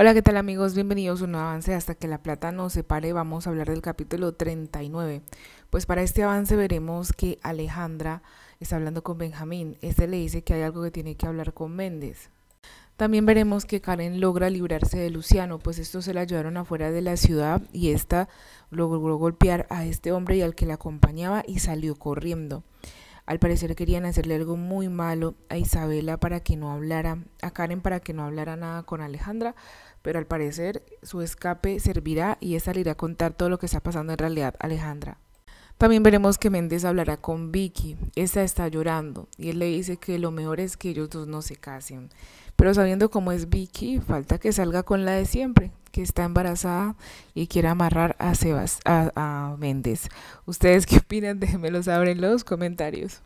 Hola, ¿qué tal amigos? Bienvenidos a un nuevo avance hasta que la plata nos separe. Vamos a hablar del capítulo 39. Pues para este avance veremos que Alejandra está hablando con Benjamín. Este le dice que hay algo que tiene que hablar con Méndez. También veremos que Karen logra librarse de Luciano, pues estos se la ayudaron afuera de la ciudad y esta logró golpear a este hombre y al que la acompañaba y salió corriendo. Al parecer querían hacerle algo muy malo a Isabela para que no hablara, a Karen para que no hablara nada con Alejandra, pero al parecer su escape servirá y es salir a contar todo lo que está pasando en realidad Alejandra. También veremos que Méndez hablará con Vicky. Esta está llorando y él le dice que lo mejor es que ellos dos no se casen. Pero sabiendo cómo es Vicky, falta que salga con la de siempre, que está embarazada y quiere amarrar a, Sebas, a, Méndez. ¿Ustedes qué opinan? los saber en los comentarios.